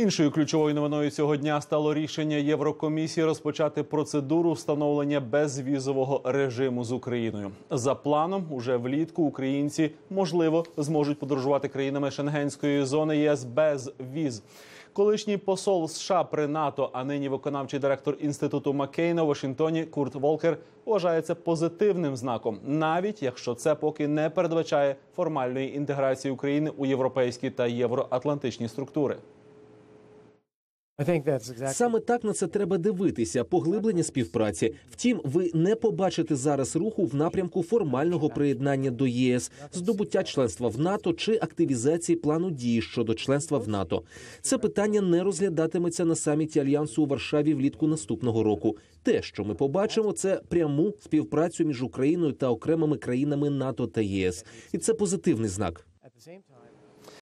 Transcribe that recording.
Іншою ключовою новиною цього дня стало рішення Єврокомісії розпочати процедуру встановлення безвізового режиму з Україною. За планом, уже влітку українці можливо зможуть подорожувати країнами Шенгенської зони ЄС без віз. Колишній посол США при НАТО, а нині виконавчий директор інституту Маккейна у Вашингтоні Курт Волкер вважається позитивним знаком, навіть якщо це поки не передбачає формальної інтеграції України у європейські та євроатлантичні структури. Саме так на це треба дивитися, поглиблення співпраці. Втім, ви не побачите зараз руху в напрямку формального приєднання до ЄС, здобуття членства в НАТО чи активізації плану дій щодо членства в НАТО. Це питання не розглядатиметься на саміті альянсу у Варшаві влітку наступного року. Те, що ми побачимо, це пряму співпрацю між Україною та окремими країнами НАТО та ЄС, і це позитивний знак.